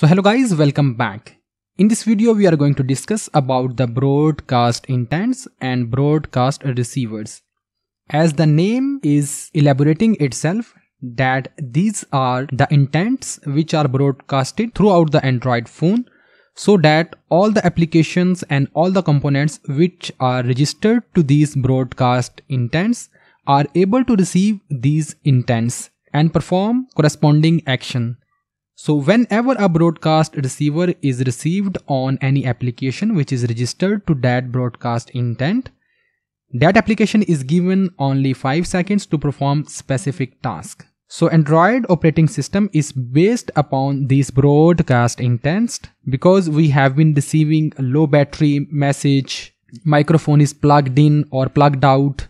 So hello guys, welcome back. In this video, we are going to discuss about the broadcast intents and broadcast receivers. As the name is elaborating itself that these are the intents which are broadcasted throughout the Android phone so that all the applications and all the components which are registered to these broadcast intents are able to receive these intents and perform corresponding action. So whenever a broadcast receiver is received on any application which is registered to that broadcast intent, that application is given only 5 seconds to perform specific task. So Android operating system is based upon these broadcast intents because we have been receiving low battery message, microphone is plugged in or plugged out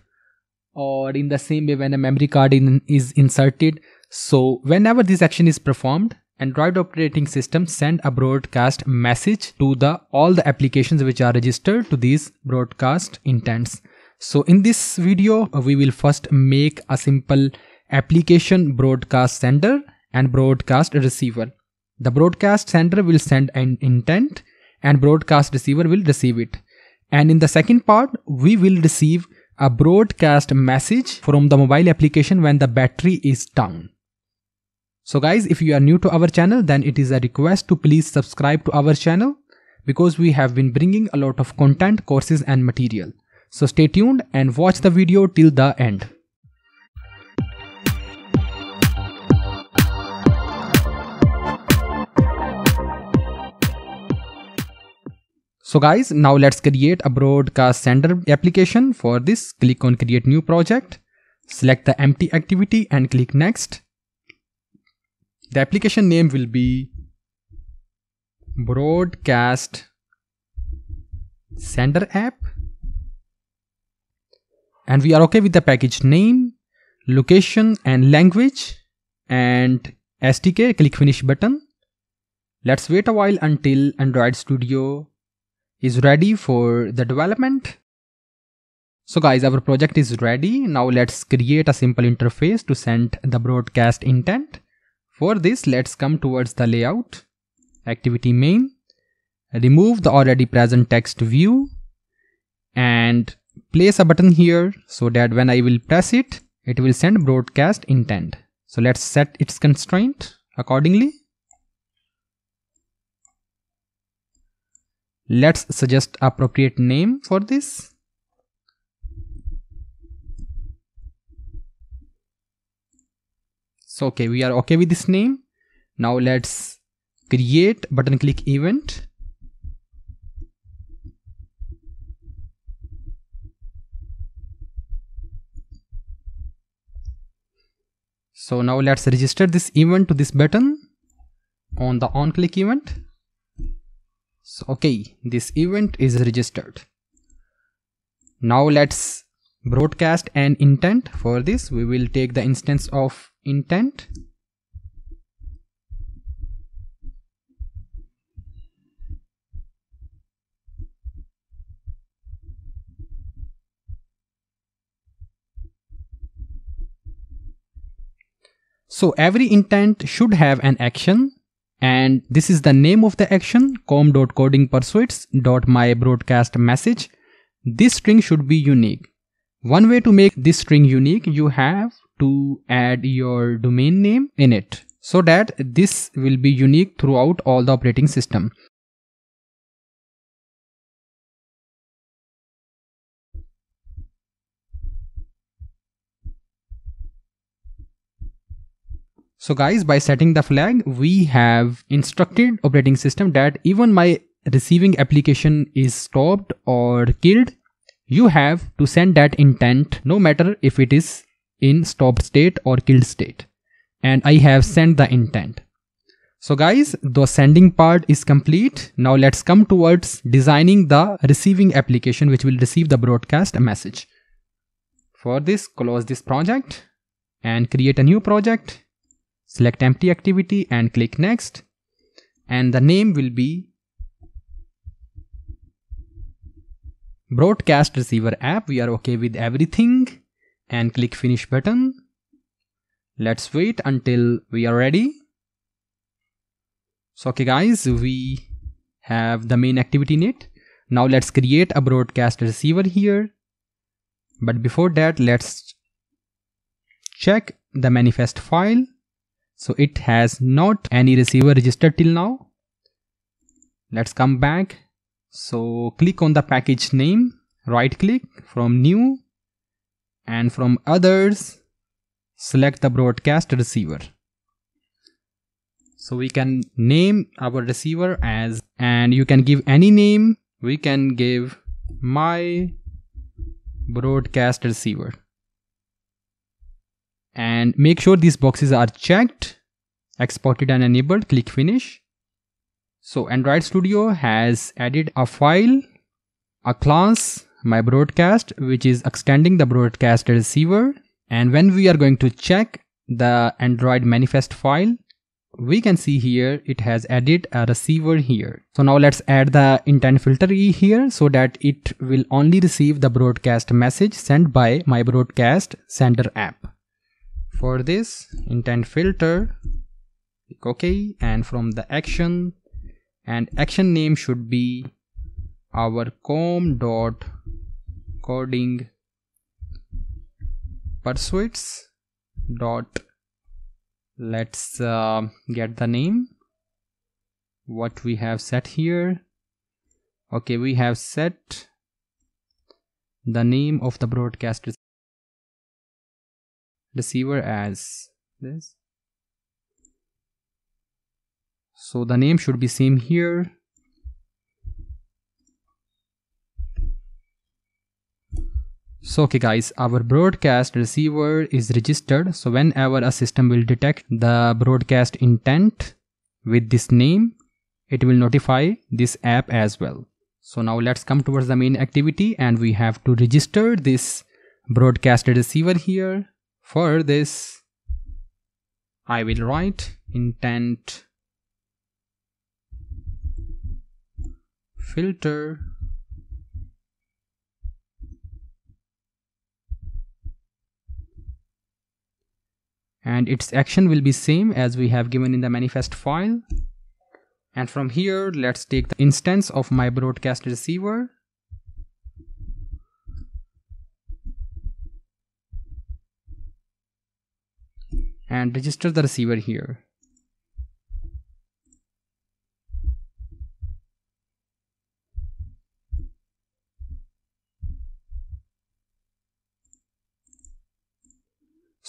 or in the same way when a memory card in, is inserted. So whenever this action is performed, Android operating system send a broadcast message to the all the applications which are registered to these broadcast intents. So in this video, uh, we will first make a simple application broadcast sender and broadcast receiver. The broadcast sender will send an intent and broadcast receiver will receive it. And in the second part, we will receive a broadcast message from the mobile application when the battery is down. So guys, if you are new to our channel, then it is a request to please subscribe to our channel because we have been bringing a lot of content, courses and material. So stay tuned and watch the video till the end. So guys, now let's create a broadcast sender application. For this, click on create new project, select the empty activity and click next the application name will be broadcast sender app and we are okay with the package name location and language and SDK click finish button let's wait a while until Android Studio is ready for the development so guys our project is ready now let's create a simple interface to send the broadcast intent for this, let's come towards the layout, activity main, remove the already present text view and place a button here so that when I will press it, it will send broadcast intent. So let's set its constraint accordingly. Let's suggest appropriate name for this. so okay we are okay with this name now let's create button click event so now let's register this event to this button on the on click event so okay this event is registered now let's broadcast and intent for this we will take the instance of intent So every intent should have an action and this is the name of the action com.codingpursuits.mybroadcastmessage This string should be unique. One way to make this string unique, you have to add your domain name in it so that this will be unique throughout all the operating system. So guys, by setting the flag, we have instructed operating system that even my receiving application is stopped or killed you have to send that intent no matter if it is in stopped state or killed state and I have sent the intent. So guys, the sending part is complete. Now let's come towards designing the receiving application which will receive the broadcast message. For this, close this project and create a new project. Select empty activity and click next. And the name will be broadcast receiver app we are okay with everything and click finish button let's wait until we are ready so okay guys we have the main activity in it. now let's create a broadcast receiver here but before that let's check the manifest file so it has not any receiver registered till now let's come back so click on the package name, right click from new and from others, select the broadcast receiver. So we can name our receiver as, and you can give any name. We can give my broadcast receiver and make sure these boxes are checked exported and enabled click finish so Android Studio has added a file, a class, my broadcast, which is extending the broadcast receiver. And when we are going to check the Android manifest file, we can see here it has added a receiver here. So now let's add the intent filter E here so that it will only receive the broadcast message sent by my broadcast sender app. For this intent filter, click OK and from the action and action name should be our com dot coding pursuits dot let's uh, get the name what we have set here okay we have set the name of the broadcast receiver as this so the name should be same here So okay guys, our broadcast receiver is registered. So whenever a system will detect the broadcast intent with this name, it will notify this app as well. So now let's come towards the main activity and we have to register this broadcast receiver here. For this, I will write intent filter and its action will be same as we have given in the manifest file and from here let's take the instance of my broadcast receiver and register the receiver here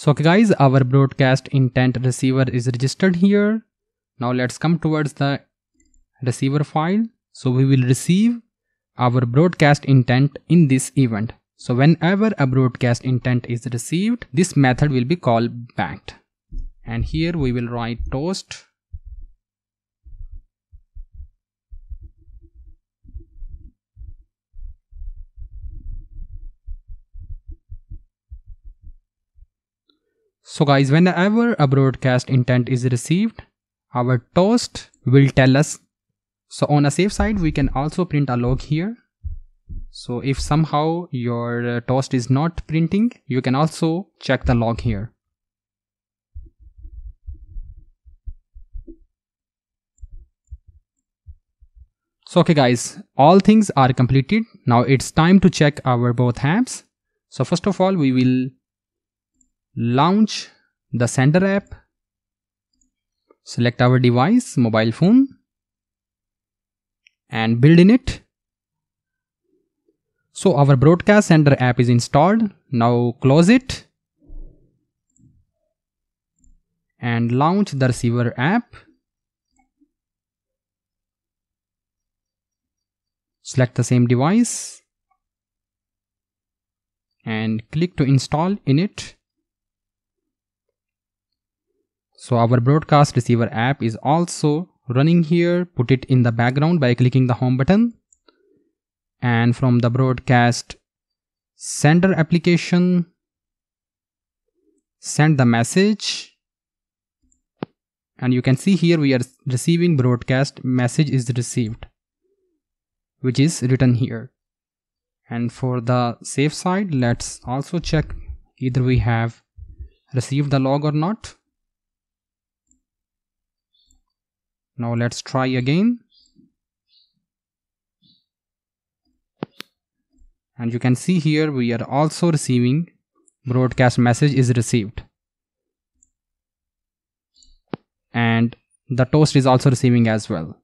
So okay guys, our broadcast intent receiver is registered here. Now let's come towards the receiver file. So we will receive our broadcast intent in this event. So whenever a broadcast intent is received, this method will be called backed. And here we will write toast So guys, whenever a broadcast intent is received, our toast will tell us. So on a safe side, we can also print a log here. So if somehow your uh, toast is not printing, you can also check the log here. So okay guys, all things are completed. Now it's time to check our both apps. So first of all, we will launch the sender app select our device mobile phone and build in it so our broadcast sender app is installed now close it and launch the receiver app select the same device and click to install in it so our broadcast receiver app is also running here. Put it in the background by clicking the home button. And from the broadcast sender application, send the message. And you can see here we are receiving broadcast message is received, which is written here. And for the safe side, let's also check either we have received the log or not. Now let's try again. And you can see here we are also receiving broadcast message is received. And the toast is also receiving as well.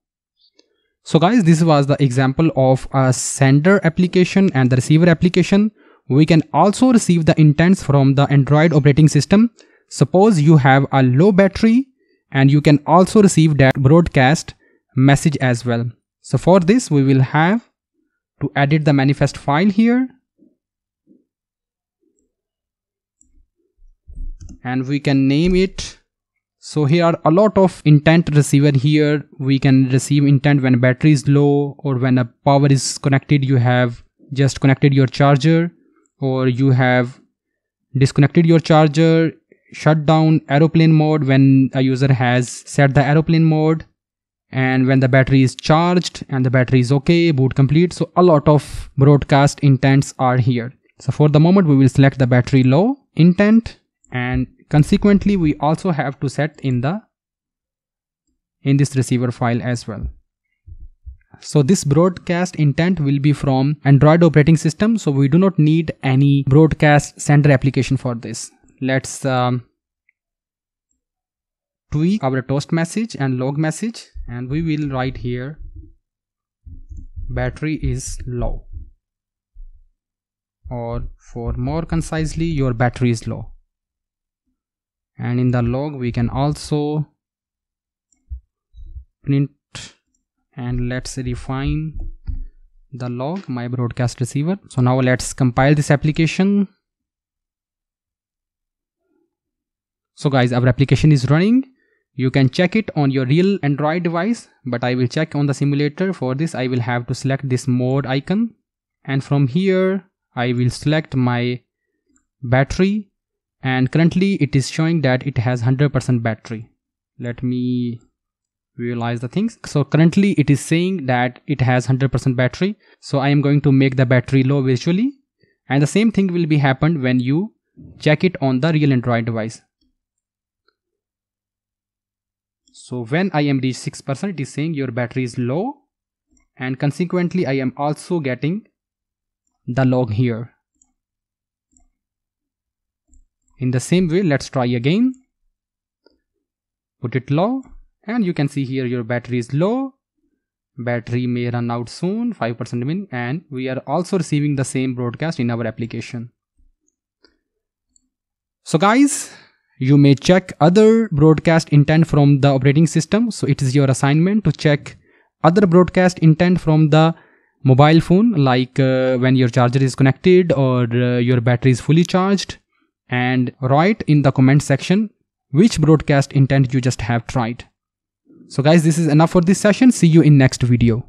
So guys, this was the example of a sender application and the receiver application. We can also receive the intents from the Android operating system. Suppose you have a low battery and you can also receive that broadcast message as well. So for this we will have to edit the manifest file here and we can name it so here are a lot of intent receiver here we can receive intent when battery is low or when a power is connected you have just connected your charger or you have disconnected your charger shut down aeroplane mode when a user has set the aeroplane mode and when the battery is charged and the battery is okay boot complete so a lot of broadcast intents are here so for the moment we will select the battery low intent and consequently we also have to set in the in this receiver file as well so this broadcast intent will be from android operating system so we do not need any broadcast sender application for this let's um, tweak our toast message and log message and we will write here battery is low or for more concisely your battery is low and in the log we can also print and let's refine the log my broadcast receiver so now let's compile this application So guys, our application is running. You can check it on your real Android device, but I will check on the simulator. For this, I will have to select this mode icon. And from here, I will select my battery. And currently it is showing that it has 100% battery. Let me realize the things. So currently it is saying that it has 100% battery. So I am going to make the battery low visually. And the same thing will be happened when you check it on the real Android device. So when am reaches 6%, it is saying your battery is low and consequently I am also getting the log here. In the same way, let's try again. Put it low and you can see here your battery is low. Battery may run out soon, 5% min, and we are also receiving the same broadcast in our application. So guys, you may check other broadcast intent from the operating system so it is your assignment to check other broadcast intent from the mobile phone like uh, when your charger is connected or uh, your battery is fully charged and write in the comment section which broadcast intent you just have tried so guys this is enough for this session see you in next video